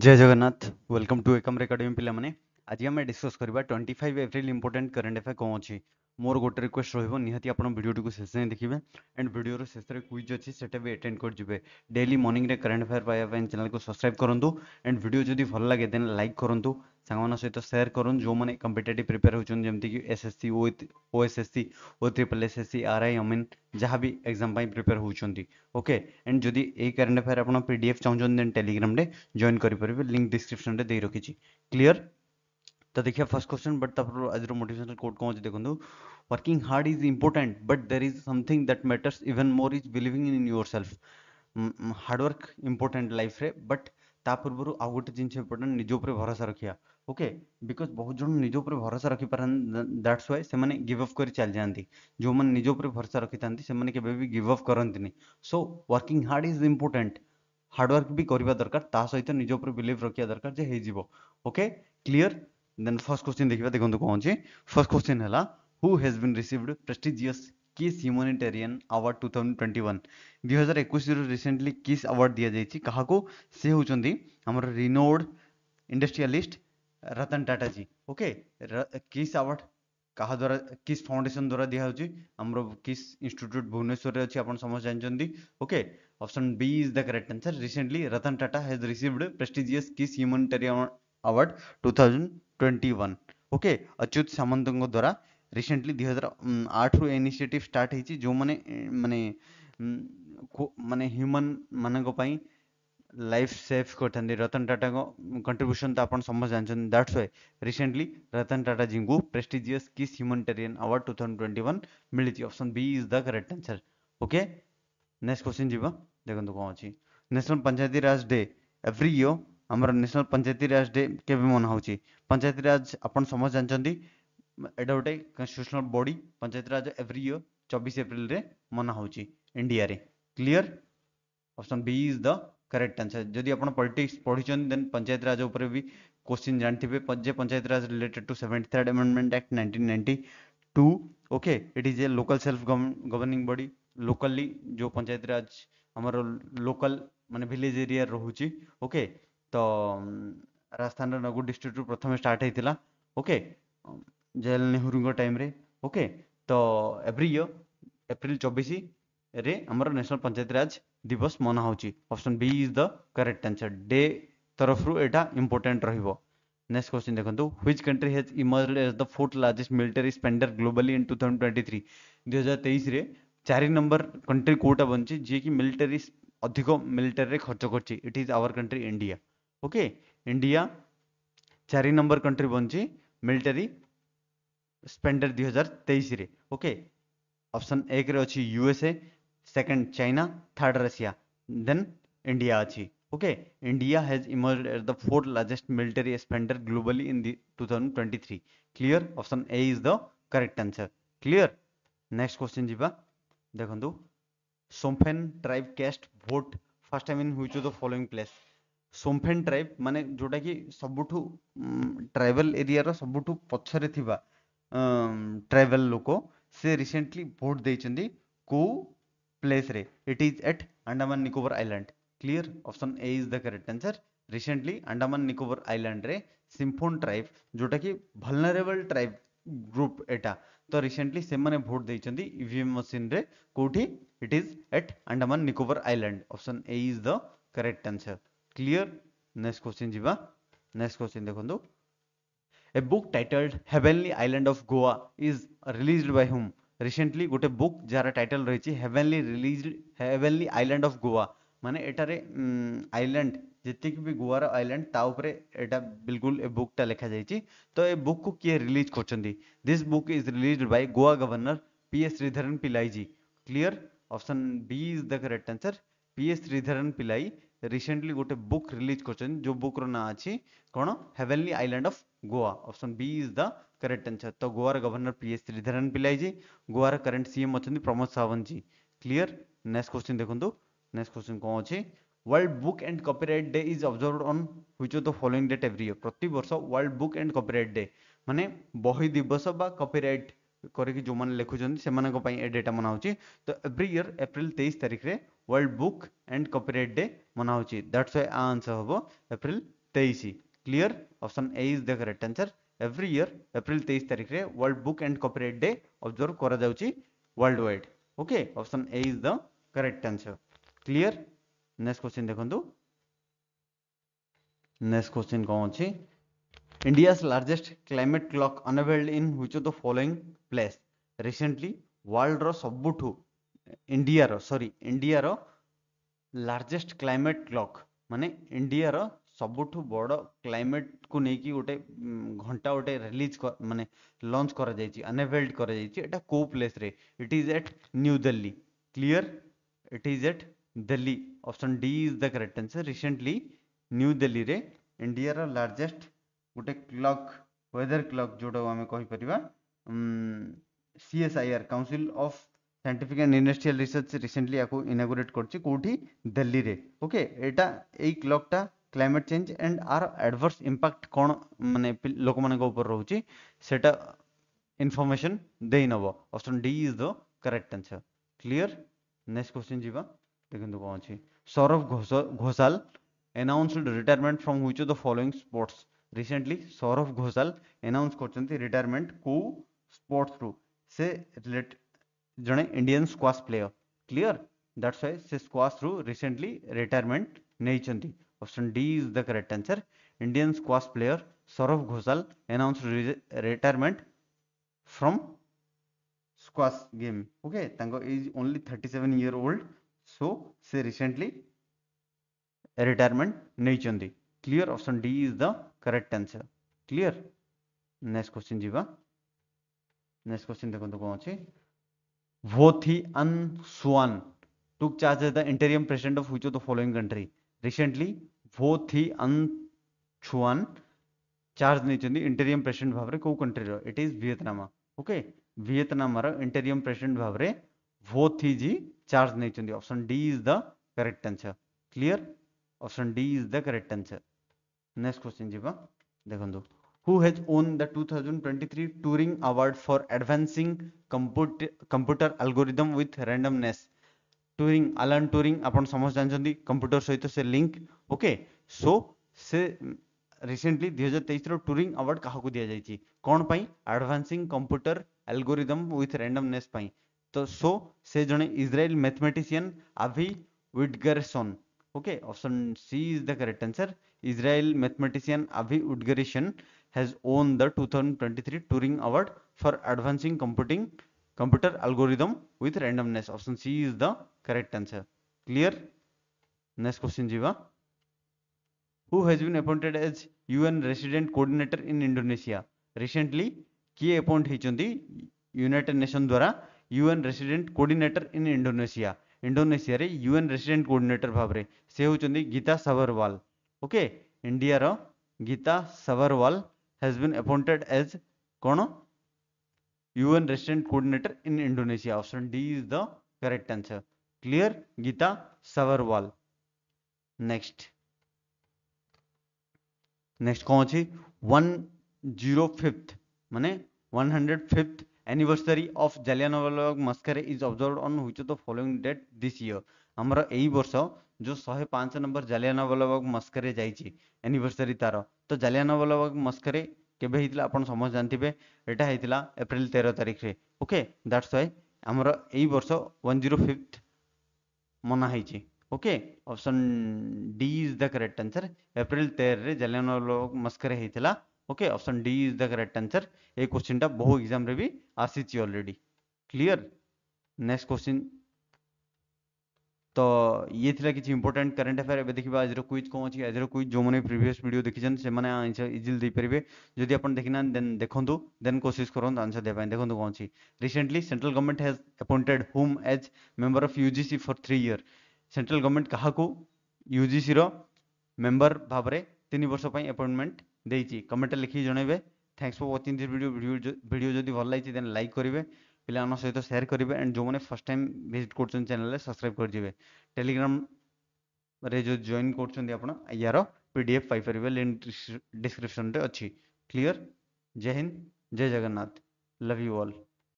जय Jagannath welcome to Ekam academy पे आज आम डिस्कस करवा twenty five April important current affair कौन अच्छी मोर गोटे रिक्वेस्ट रोज निहत भिडियोटी शेष जाए देखिए एंड भिडियो शेष में क्विज अच्छी से अटेड करेंगे डेली मर्णिंग में करेन्ट अफेयर पाया चैनल को सब्सक्राइब करूँ एंड भिड जब भल लगे देन लाइक करूँ सां सहित सेयार करूँ जो मैंने कंपिटेट प्रिपेयर होती जमीक S S C O S S C O triple S S C R I अमीन जहाँ भी एक्जाम प्रिपेयर होती ओके एंड जदि ये करेन्ट अफेयर आप पी डी एफ चाहूँ देन टेलीग्राम जॉन करेंगे लिंक डिस्क्रिप्सन में दे रखी क्लीयर तो देखिए फर्स्ट क्वेश्चन बट तर मोटेसनाल कॉर्ड कौन देखो working hard is important but there is something that matters even more is believing in yourself hard work important life but ता पूर्व आउ गोटे जिन इंपोर्टेंट निज उपर भरोसा रखा ओके बिकज बहुत जन निज उपर भरोसा रखी पारे दैट्स वाई से गिवअप कर चल जाती जो मैंने निज उपर भरोसा रखी था गिवअप करती so working hard is important hard work भी करवा दरकार सहित निज उपर बिलिव रखा दरकार जो होके क्लीयर देन फर्स्ट क्वेश्चन देखा देखो कौन अच्छे फर्स्ट क्वेश्चन है who has been received prestigious KISS humanitarian award two thousand twenty one दुई हजार रिसेंटली किस अवार्ड दि जाए क्या से होती आम renowned industrialist Ratan Tata ji okay KISS award क्या द्वारा किस फाउंडेसन द्वारा ଦିଆହେଉଛି ଆମର କିସ୍ ଇନଷ୍ଟିଚ୍ୟୁଟ୍ ଭୁବନେଶ୍ୱରରେ ଅଛି ଆପଣ ସମସ୍ତେ ଜାଣିଛନ୍ତି okay option B is the correct answer recently Ratan Tata has received prestigious KISS humanitarian award 2021 okay Achyuta Samanta द्वारा रिसेंटली दुई हजार आठ रु इनिसीएट स्टार्ट जो मैंने मानने मानने ह्यूमन मानी लाइफ सेफ कर रतन टाटा कंट्रीब्यूशन तो आप समझ जानते that's why recently Ratan Tata ji को prestigious KISS humanitarian award two thousand twenty one मिली option B is the correct answer okay next question जी देखो कौन अच्छी national panchayati raj day every year आम नेशनल पंचायती राज डे के मना हूँ पंचायती राज आप समय जानते ये गोटे constitutional body panchayati raj every year चबीस एप्रिल मना हूँ इंडिया रे clear option B is the correct answer जदि आप पॉलिटिक्स पढ़ी देन पंचायती राज उपर भी क्वेश्चन जानते हैं जे panchayati raj related to seventh third amendment act nineteen ninety two okay it is a local self governing body locally जो पंचायती राज आम लोकल मानते भिलेज एरिया रोचे ओके तो राजस्थान नगुड डिस्ट्रिक्ट प्रथम स्टार्ट होता ओके जवाहरल नेहरू टाइम रे, ओके तो एव्री इयर एप्रिल चौबीस रे आमर नेशनल पंचायतराज दिवस मना option B is the correct answer day तरफ रूटा इंपोर्टाट रही है नेक्स्ट क्वेश्चन देखो ह्विज country hedge emerge as the fourth largest military spender globally in to थाउज twenty three दुई तेईस चारि नंबर कंट्री कौटा बनी जे कि मिलिटरी अधिक मिलिटरी खर्च कर it is our country India okay India चार नंबर कंट्री बन मिलिटरी स्पेंडर दुई हजार तेईस ओके ऑप्शन एक रे अच्छी USA second China third Russia then India अच्छी okay India has emerge as the fourth largest military spender globally in the two thousand twenty three clear option A is the correct answer clear next question जी देखो Shompen tribe cast भोट first time in हुई the following place Shompen tribe मान जोटा कि सब tribal area सब पचर थ ट्राइबल लोक से रिसेंटली भोट देखते कौ प्लेस रे it is at Andaman Nicobar island clear option A is the correct answer recently Andaman Nicobar island रे सिंफोन ट्राइब जोटा कि भलनरेबल ट्राइब ग्रुप एटा तो रिसेंटली से भोट दे इवीएम मशीन कौटी it is at Andaman Nicobar island option A is the correct answer clear next question जीवा नेक्स्ट क्वेश्चन देखो A book titled heavenly island of Goa is released by whom recently गोटे book जार टाइटल रही heavenly released heavenly island of Goa माने एटारे island जितक भी grower island तापर एटा बिल्कुल ए बुकटा लिखा जा तो ए बुक को किए रिलीज कर this book is released by Goa governor P S Sreedharan Pillai ji clear option B is the correct answer P S Sreedharan Pillai recently गोटे बुक रिलीज कर बुक रहा अच्छी कौन heavenly island of Goa option B is the correct answer तो गोआर governor P S Sreedharan Pillai गोआर current C M अच्छा Pramod Sawant ji clear next question देखो नेक्स्ट क्वेश्चन कौन अच्छे world book and copyright day is observe on हुई the following date every year प्रत वर्ष world book and copyright day मानने बही दिवस कपिरइट କରିକି ଯେଉଁମାନେ ଲେଖୁଛନ୍ତି ସେମାନଙ୍କ ପାଇଁ ଏ ଡେଟା ମନାହେଉଛି ତ ଏଭ୍ରି ଇୟର୍ ଏପ୍ରିଲ ତେଇଶ ତାରିଖରେ world book and copyright day ମନାହେଉଛି ଦ୍ୟାଟ୍ସ ୱାଇ ଆ ଆନ୍ସର ହେବ ଏପ୍ରିଲ ତେଇଶ clear option A is the correct answer every year April ତେଇଶ ତାରିଖରେ world book and copyright day observe କରାଯାଉଛି world wide okay option A is the correct answer clear next question ଦେଖନ୍ତୁ next question କ'ଣ ଅଛି India's largest climate clock unveiled in which of the following place recently world ର ସବୁଠୁ India ର sorry India ର largest climate clock ମାନେ India ର ସବୁଠୁ ବଡ଼ କ୍ଲାଇମେଟ୍କୁ ନେଇକି ଗୋଟେ ଘଣ୍ଟା ଗୋଟେ ରିଲିଜ୍ ମାନେ ଲଞ୍ଚ କରାଯାଇଛି ଆନେଭେଲ୍ଡ କରାଯାଇଛି ଏଇଟା କୋଉ ପ୍ଲେସ୍ରେ it is at new Delhi clear it is at Delhi option D is the correct answer recently new ଦିଲ୍ଲୀରେ ଇଣ୍ଡିଆର ଲାର୍ଜେଷ୍ଟ गोटे क्लक वेदर क्लक जोटा आम कहीपर C S I R council of scientific and industrial research recently या inaugurate करोटी दिल्ली में okay यटा क्लकटा climate change and their adverse impact कौन मान लोक मान रोच information then option D is the correct answer clear next question जीवा देखते कौन अच्छी Saurav Ghosal announced retirement from हुई the following sports recently Saurav Ghosal announce कर रिटायरमेंट को स्पोर्ट्स रु से रिलेट जड़े Indian squash player clear that's why से स्क्वाश रु रिसेंटली रिटायरमेंट नहीं option D is the correct answer Indian squash player Saurav Ghosal announce retirement from squash game okay is only thirty seven year old so से recently retirement नहीं clear option D is the correct answer clear next question जीवा next question देखो कौन अच्छे Vo Thi Anh Xuan took charge the interim president of which of the following country recently Vo Thi Anh Xuan charge नहीं interim president भाव कौ country it is Vietnam okay Vietnam interim president भाव Vo Thi ji charge नहीं option D is the correct answer clear option D is the correct answer next question जीवा देखो who has won the 2023 Turing award for advancing computer algorithm with randomness Turing Alan Turing आपण समस्त जानते computer सहित से link okay so से recently दुई हजार तेईस टूरिंग अवार्ड क्या दि जाए कौन पाई advancing computer algorithm with randomness तो सो से जड़े Israel mathematician Avi Wigderson okay option C is the correct answer Israel mathematician Avi Wigderson has won the 2023 Turing award for advancing computing computer algorithm with randomness option C is the correct answer clear next question जीवा who has been appointed as UN resident coordinator in Indonesia recently किए appoint होती United Nation द्वारा UN resident coordinator in Indonesia Indonesia UN resident coordinator भाव में से होंगे Gita Sabharwal okay India रो Gita Sabharwal has been appointed as कौन UN resident coordinator in Indonesia option D is the correct answer clear Gita Sabharwal next next कौन अच्छी one zero fifth मान one hundred fifth anniversary of Jallianwala massacre is observed on which of the following date this year ଆମର ଏଇ ବର୍ଷ ଯୋଉ 105 number Jallianwala Bagh ମସ୍କରେ ଯାଇଛି anniversary ତାର ତ ଜାଲିଆନାୱାଲାବାଗ ମସ୍କରେ କେବେ ହେଇଥିଲା ଆପଣ ସମସ୍ତେ ଜାଣିଥିବେ ଏଇଟା ହେଇଥିଲା ଏପ୍ରିଲ 13 ତାରିଖରେ ଓକେ ଦ୍ୟାଟ୍ସ ୱାଇ ଆମର ଏଇ ବର୍ଷ 105th ମନା ହେଇଛି okay option D is the correct answer April 13 ରେ ଜାଲିଆନାୱାଲାବାଗ ମସ୍କରେ ହେଇଥିଲା okay option D is the correct answer ए क्वेश्चन टा बहु एग्जाम रे भी आसीछि ऑलरेडी क्लियर नेक्स्ट क्वेश्चन तो ये थिला किछ इंपोर्टेंट करंट अफेयर एबे देखिबा आजरो क्विज कोन छि आजरो क्विज जो माने प्रीवियस वीडियो देखि जन से माने आंसर इजिल दे परबे जदी अपन देखिना देन देखंतु तो, देन कोशिश करन तो आंसर दे पाइन देखंतु कोन छि recently central government has appointed whom as member of UGC for 3 year central government कहा को यूजीसी रो मेंबर भाबरे 3 वर्ष पई अपॉइंटमेंट देती कमेंट लिखिक जनइबे thanks for watching this video जो भल लगी देन लाइक करेंगे पिला सहित सेयार करेंगे एंड जो मैंने फर्स्ट टाइम भिजिट कर चेल्ले सब्सक्राइब करेंगे टेलीग्राम जो जॉन करपर P D F paper link description अच्छी क्लीयर जय हिंद जय जगन्नाथ लव यू अल्ल